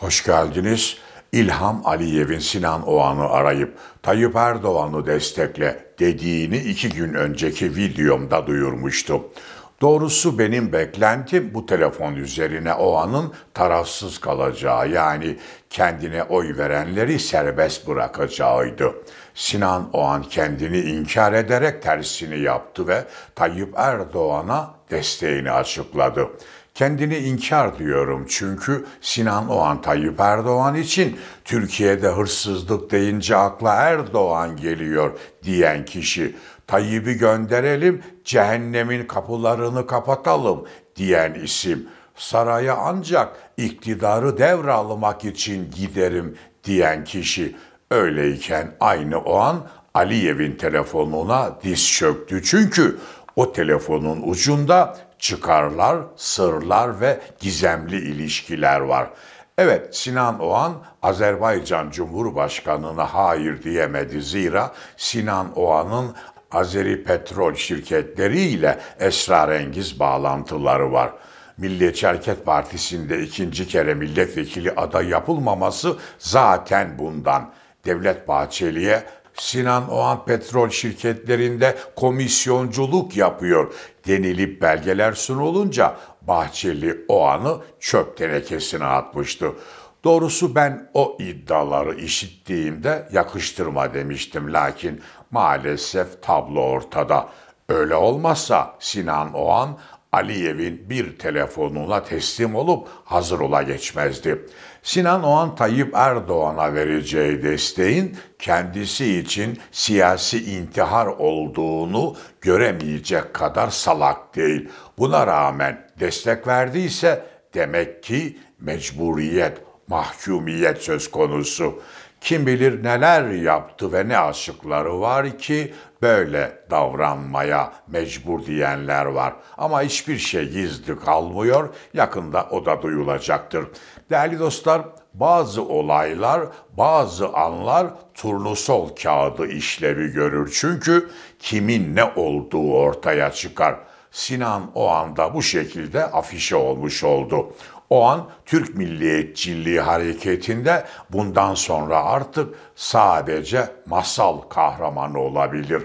Hoş geldiniz. İlham Aliyev'in Sinan Oğan'ı arayıp Tayyip Erdoğan'ı destekle dediğini iki gün önceki videomda duyurmuştum. Doğrusu benim beklentim bu telefon üzerine Oğan'ın tarafsız kalacağı yani kendine oy verenleri serbest bırakacağıydı. Sinan Oğan kendini inkar ederek tersini yaptı ve Tayyip Erdoğan'a desteğini açıkladı. Kendini inkar diyorum çünkü Sinan Oğan Tayyip Erdoğan için Türkiye'de hırsızlık deyince akla Erdoğan geliyor diyen kişi. Tayyip'i gönderelim, cehennemin kapılarını kapatalım diyen isim. Saraya ancak iktidarı devralmak için giderim diyen kişi. Öyleyken aynı o an Aliyev'in telefonuna diz çöktü. Çünkü o telefonun ucunda çıkarlar, sırlar ve gizemli ilişkiler var. Evet Sinan Oğan Azerbaycan Cumhurbaşkanı'na hayır diyemedi zira Sinan Oğan'ın Azeri petrol şirketleriyle esrarengiz bağlantıları var. Milliyetçi Hareket Partisi'nde ikinci kere milletvekili ada yapılmaması zaten bundan. Devlet Bahçeli'ye Sinan Oğan petrol şirketlerinde komisyonculuk yapıyor denilip belgeler sunulunca Bahçeli Oğan'ı çöp tenekesine atmıştı. Doğrusu ben o iddiaları işittiğimde yakıştırma demiştim lakin maalesef tablo ortada. Öyle olmazsa Sinan Oğan Aliyev'in bir telefonuna teslim olup hazır ola geçmezdi. Sinan Oğan Tayyip Erdoğan'a vereceği desteğin kendisi için siyasi intihar olduğunu göremeyecek kadar salak değil. Buna rağmen destek verdiyse demek ki mecburiyet, mahkumiyet söz konusu. Kim bilir neler yaptı ve ne aşıkları var ki böyle davranmaya mecbur diyenler var. Ama hiçbir şey gizli kalmıyor, yakında o da duyulacaktır. Değerli dostlar, bazı olaylar, bazı anlar turnusol kağıdı işlevi görür. Çünkü kimin ne olduğu ortaya çıkar. Sinan o anda bu şekilde afişe olmuş oldu. O an Türk Milliyetçiliği hareketinde bundan sonra artık sadece masal kahramanı olabilir.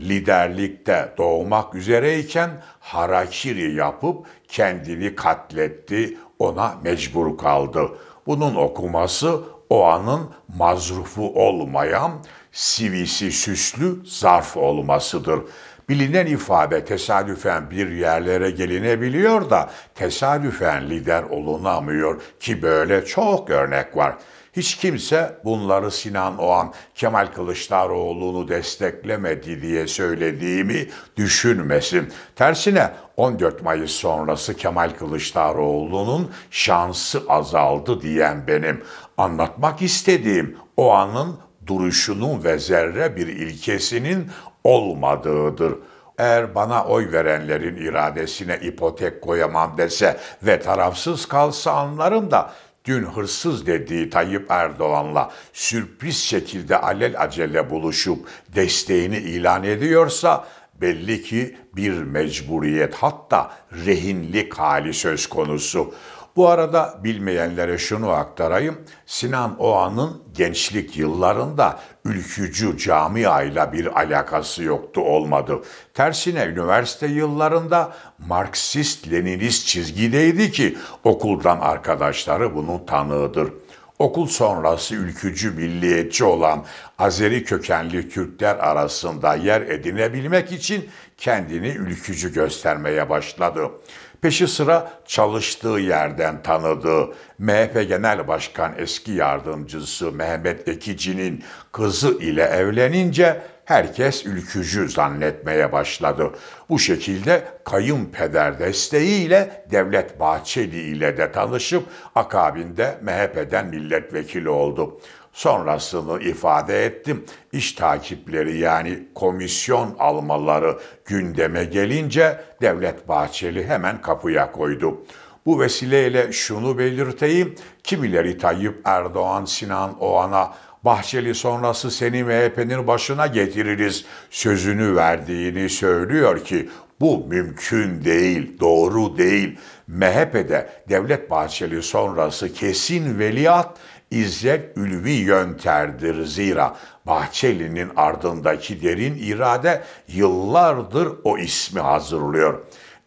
Liderlikte doğmak üzereyken harakiri yapıp kendini katletti, ona mecbur kaldı. Bunun okuması o anın mazrufu olmayan, sivisi süslü zarf olmasıdır. Bilinen ifade tesadüfen bir yerlere gelinebiliyor da tesadüfen lider olunamıyor ki böyle çok örnek var. Hiç kimse bunları Sinan Oğan, Kemal Kılıçdaroğlu'nu desteklemedi diye söylediğimi düşünmesin. Tersine 14 Mayıs sonrası Kemal Kılıçdaroğlu'nun şansı azaldı diyen benim. Anlatmak istediğim o anın duruşunun ve zerre bir ilkesinin olmadığıdır. Eğer bana oy verenlerin iradesine ipotek koyamam dese ve tarafsız kalsa anlarım da dün hırsız dediği Tayyip Erdoğan'la sürpriz şekilde alel acele buluşup desteğini ilan ediyorsa belli ki bir mecburiyet hatta rehinlik hali söz konusu. Bu arada bilmeyenlere şunu aktarayım. Sinan Oğan'ın gençlik yıllarında ülkücü camiayla bir alakası yoktu olmadı. Tersine üniversite yıllarında Marksist-Leninist çizgideydi ki okuldan arkadaşları bunun tanığıdır. Okul sonrası ülkücü milliyetçi olan Azeri kökenli Kürtler arasında yer edinebilmek için kendini ülkücü göstermeye başladı. Peşi sıra çalıştığı yerden tanıdığı MHP Genel Başkan eski yardımcısı Mehmet Ekici'nin kızı ile evlenince herkes ülkücü zannetmeye başladı. Bu şekilde kayınpeder desteğiyle Devlet Bahçeli ile de tanışıp akabinde MHP'den milletvekili oldu. Sonrasını ifade ettim. İş takipleri yani komisyon almaları gündeme gelince Devlet Bahçeli hemen kapıya koydu. Bu vesileyle şunu belirteyim, kimileri Tayyip Erdoğan, Sinan Oğan'a Bahçeli sonrası seni MHP'nin başına getiririz sözünü verdiğini söylüyor ki bu mümkün değil, doğru değil. MHP'de Devlet Bahçeli sonrası kesin veliaht İzzet ülvi yönterdir zira Bahçeli'nin ardındaki derin irade yıllardır o ismi hazırlıyor.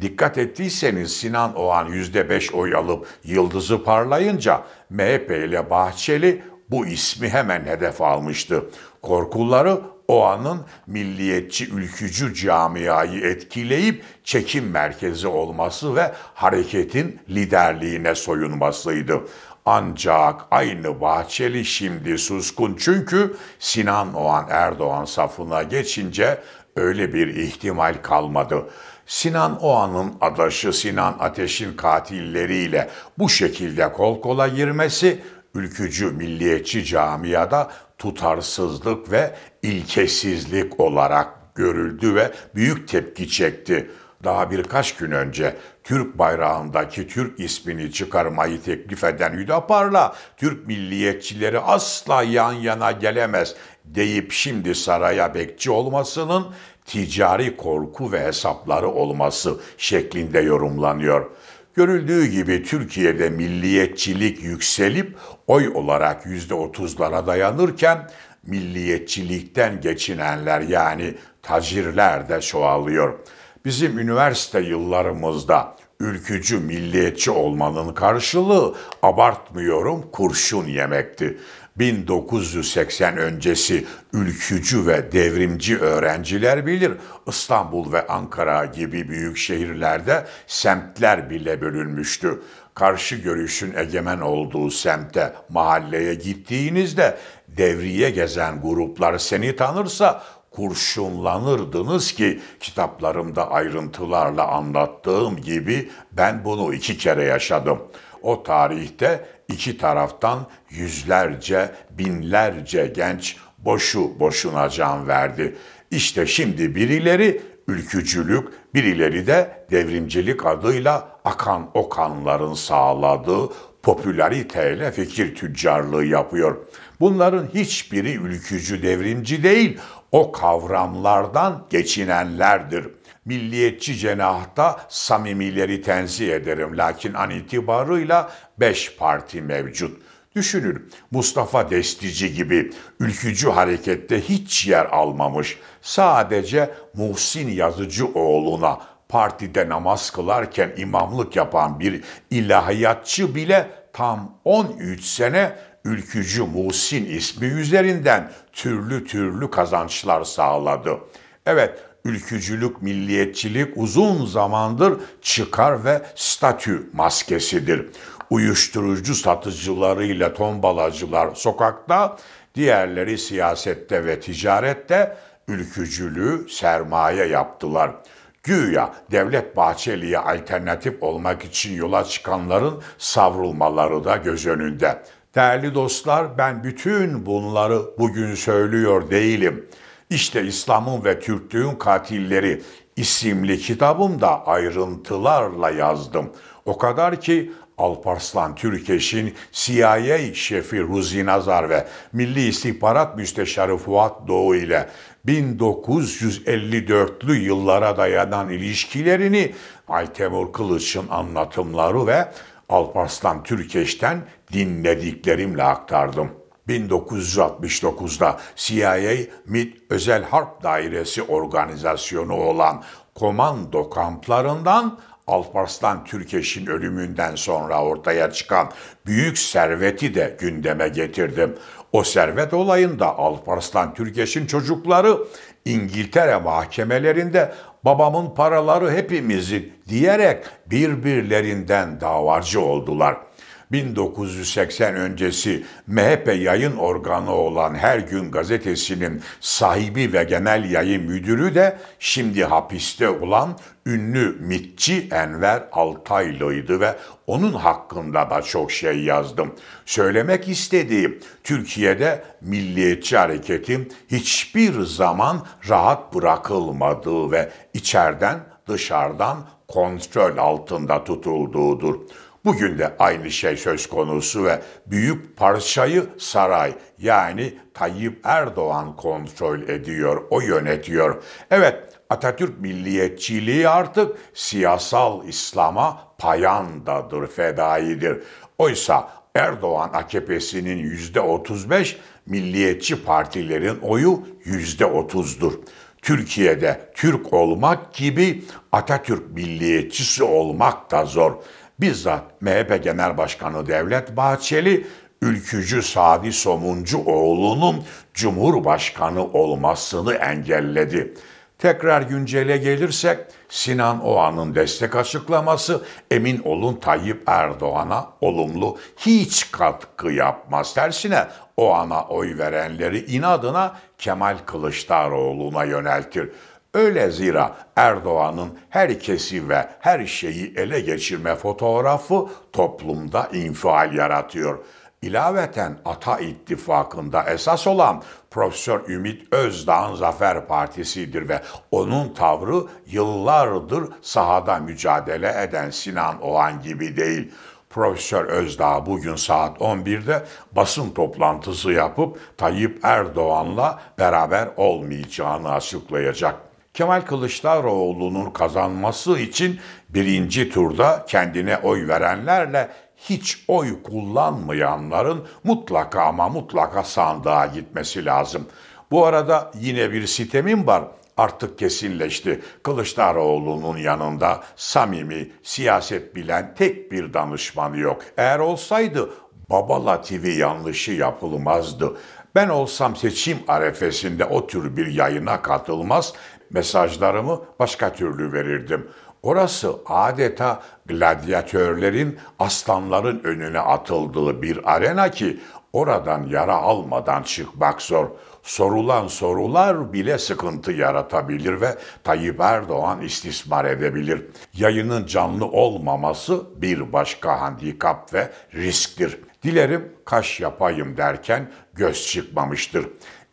Dikkat ettiyseniz Sinan Oğan %5 oy alıp yıldızı parlayınca MHP ile Bahçeli bu ismi hemen hedef almıştı. Korkuları Oğan'ın milliyetçi ülkücü camiayı etkileyip çekim merkezi olması ve hareketin liderliğine soyunmasıydı. Ancak aynı Bahçeli şimdi suskun çünkü Sinan Oğan Erdoğan safına geçince öyle bir ihtimal kalmadı. Sinan Oğan'ın adaşı Sinan Ateş'in katilleriyle bu şekilde kol kola girmesi ülkücü milliyetçi camiada tutarsızlık ve ilkesizlik olarak görüldü ve büyük tepki çekti daha birkaç gün önce Türk bayrağındaki Türk ismini çıkarmayı teklif eden Hüdapar'la Türk milliyetçileri asla yan yana gelemez deyip şimdi saraya bekçi olmasının ticari korku ve hesapları olması şeklinde yorumlanıyor. Görüldüğü gibi Türkiye'de milliyetçilik yükselip oy olarak %30'lara dayanırken milliyetçilikten geçinenler yani tacirler de çoğalıyor.'' Bizim üniversite yıllarımızda ülkücü, milliyetçi olmanın karşılığı abartmıyorum kurşun yemekti. 1980 öncesi ülkücü ve devrimci öğrenciler bilir. İstanbul ve Ankara gibi büyük şehirlerde semtler bile bölünmüştü. Karşı görüşün egemen olduğu semte, mahalleye gittiğinizde devriye gezen gruplar seni tanırsa kurşunlanırdınız ki kitaplarımda ayrıntılarla anlattığım gibi ben bunu iki kere yaşadım. O tarihte iki taraftan yüzlerce, binlerce genç boşu boşuna can verdi. İşte şimdi birileri ülkücülük, birileri de devrimcilik adıyla akan o kanların sağladığı popülariteyle fikir tüccarlığı yapıyor. Bunların hiçbiri ülkücü devrimci değil, o kavramlardan geçinenlerdir. Milliyetçi cenahta samimileri tenzih ederim lakin an itibarıyla beş parti mevcut. Düşünün Mustafa Destici gibi ülkücü harekette hiç yer almamış. Sadece Muhsin Yazıcı Yazıcıoğlu'na partide namaz kılarken imamlık yapan bir ilahiyatçı bile tam 13 sene Ülkücü Muhsin ismi üzerinden türlü türlü kazançlar sağladı. Evet, ülkücülük, milliyetçilik uzun zamandır çıkar ve statü maskesidir. Uyuşturucu satıcılarıyla tombalacılar sokakta, diğerleri siyasette ve ticarette ülkücülüğü sermaye yaptılar. Güya Devlet Bahçeli'ye alternatif olmak için yola çıkanların savrulmaları da göz önünde. Değerli dostlar ben bütün bunları bugün söylüyor değilim. İşte İslam'ın ve Türklüğün katilleri isimli kitabımda ayrıntılarla yazdım. O kadar ki Alparslan Türkeş'in CIA şefi Ruzi Nazar ve Milli İstihbarat Müsteşarı Fuat Doğu ile 1954'lü yıllara dayanan ilişkilerini Altemur Kılıç'ın anlatımları ve Alparslan Türkeş'ten dinlediklerimle aktardım. 1969'da CIA MIT Özel Harp Dairesi organizasyonu olan komando kamplarından Alparslan Türkeş'in ölümünden sonra ortaya çıkan büyük serveti de gündeme getirdim. O servet olayında Alparslan Türkeş'in çocukları İngiltere mahkemelerinde babamın paraları hepimizin diyerek birbirlerinden davacı oldular. 1980 öncesi MHP yayın organı olan Her Gün gazetesinin sahibi ve genel yayın müdürü de şimdi hapiste olan ünlü mitçi Enver Altaylı'ydı ve onun hakkında da çok şey yazdım. Söylemek istediğim Türkiye'de milliyetçi hareketin hiçbir zaman rahat bırakılmadığı ve içeriden dışarıdan kontrol altında tutulduğudur. Bugün de aynı şey söz konusu ve büyük parçayı saray yani Tayyip Erdoğan kontrol ediyor, o yönetiyor. Evet Atatürk milliyetçiliği artık siyasal İslam'a payandadır, fedaidir. Oysa Erdoğan AKP'sinin yüzde 35, milliyetçi partilerin oyu yüzde 30'dur. Türkiye'de Türk olmak gibi Atatürk milliyetçisi olmak da zor bizzat MHP Genel Başkanı Devlet Bahçeli ülkücü Sadi oğlunun Cumhurbaşkanı olmasını engelledi. Tekrar güncele gelirsek Sinan Oğan'ın destek açıklaması emin olun Tayyip Erdoğan'a olumlu hiç katkı yapmaz. Tersine Oğan'a oy verenleri inadına Kemal Kılıçdaroğlu'na yöneltir. Öyle zira Erdoğan'ın herkesi ve her şeyi ele geçirme fotoğrafı toplumda infial yaratıyor. İlaveten Ata İttifakı'nda esas olan Profesör Ümit Özdağ'ın Zafer Partisi'dir ve onun tavrı yıllardır sahada mücadele eden Sinan Oğan gibi değil. Profesör Özdağ bugün saat 11'de basın toplantısı yapıp Tayyip Erdoğan'la beraber olmayacağını açıklayacak. Kemal Kılıçdaroğlu'nun kazanması için birinci turda kendine oy verenlerle hiç oy kullanmayanların mutlaka ama mutlaka sandığa gitmesi lazım. Bu arada yine bir sitemin var artık kesinleşti. Kılıçdaroğlu'nun yanında samimi, siyaset bilen tek bir danışmanı yok. Eğer olsaydı Baba TV yanlışı yapılmazdı. Ben olsam seçim arefesinde o tür bir yayına katılmaz, mesajlarımı başka türlü verirdim. Orası adeta gladyatörlerin, aslanların önüne atıldığı bir arena ki oradan yara almadan çıkmak zor. Sorulan sorular bile sıkıntı yaratabilir ve Tayyip Erdoğan istismar edebilir. Yayının canlı olmaması bir başka handikap ve risktir. Dilerim kaş yapayım derken göz çıkmamıştır.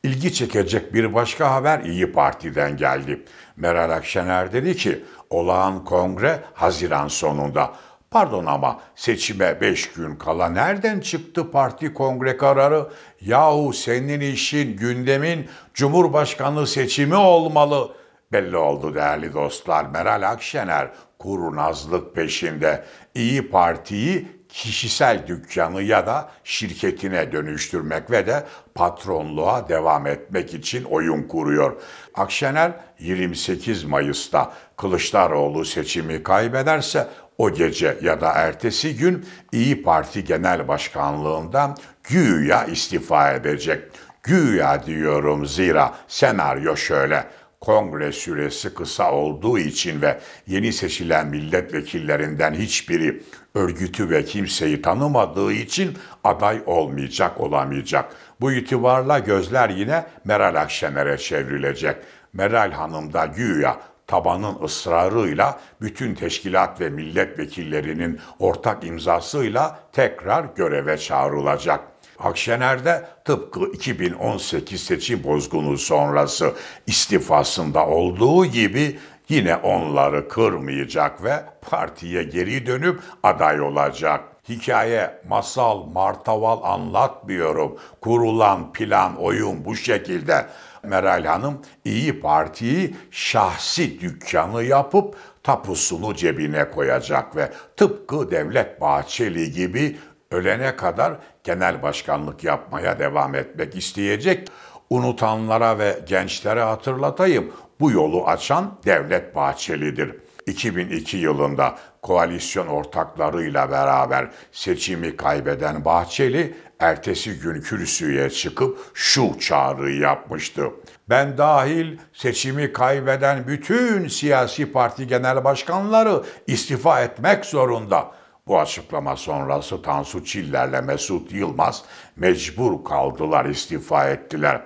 İlgi çekecek bir başka haber İyi Parti'den geldi. Meral Akşener dedi ki olağan kongre Haziran sonunda. Pardon ama seçime beş gün kala nereden çıktı parti kongre kararı? Yahu senin işin gündemin Cumhurbaşkanlığı seçimi olmalı. Belli oldu değerli dostlar Meral Akşener kurnazlık peşinde. İyi Parti'yi kişisel dükkanı ya da şirketine dönüştürmek ve de patronluğa devam etmek için oyun kuruyor. Akşener 28 Mayıs'ta Kılıçdaroğlu seçimi kaybederse o gece ya da ertesi gün İyi Parti Genel Başkanlığından güya istifa edecek. Güya diyorum zira senaryo şöyle kongre süresi kısa olduğu için ve yeni seçilen milletvekillerinden hiçbiri örgütü ve kimseyi tanımadığı için aday olmayacak, olamayacak. Bu itibarla gözler yine Meral Akşener'e çevrilecek. Meral Hanım da güya tabanın ısrarıyla bütün teşkilat ve milletvekillerinin ortak imzasıyla tekrar göreve çağrılacak. Akşener'de tıpkı 2018 seçim bozgunu sonrası istifasında olduğu gibi yine onları kırmayacak ve partiye geri dönüp aday olacak. Hikaye, masal, martaval anlatmıyorum. Kurulan plan, oyun bu şekilde. Meral Hanım iyi Parti'yi şahsi dükkanı yapıp tapusunu cebine koyacak ve tıpkı Devlet Bahçeli gibi ölene kadar genel başkanlık yapmaya devam etmek isteyecek. Unutanlara ve gençlere hatırlatayım. Bu yolu açan Devlet Bahçeli'dir. 2002 yılında koalisyon ortaklarıyla beraber seçimi kaybeden Bahçeli ertesi gün kürsüye çıkıp şu çağrıyı yapmıştı. Ben dahil seçimi kaybeden bütün siyasi parti genel başkanları istifa etmek zorunda. Bu açıklama sonrası Tansu Çiller'le Mesut Yılmaz mecbur kaldılar istifa ettiler.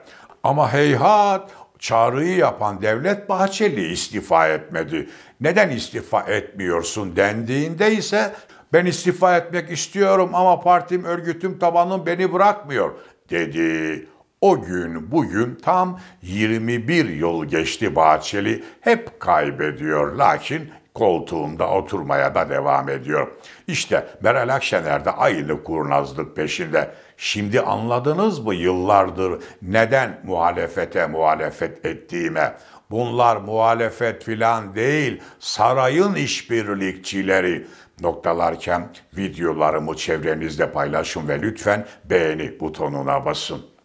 Ama heyhat çağrıyı yapan Devlet Bahçeli istifa etmedi. Neden istifa etmiyorsun dendiğinde ise ben istifa etmek istiyorum ama partim, örgütüm, tabanım beni bırakmıyor dedi. O gün bugün tam 21 yıl geçti Bahçeli. Hep kaybediyor lakin koltuğunda oturmaya da devam ediyor. İşte Meral Akşener de aynı kurnazlık peşinde. Şimdi anladınız mı yıllardır neden muhalefete muhalefet ettiğime? Bunlar muhalefet filan değil, sarayın işbirlikçileri noktalarken videolarımı çevrenizde paylaşın ve lütfen beğeni butonuna basın.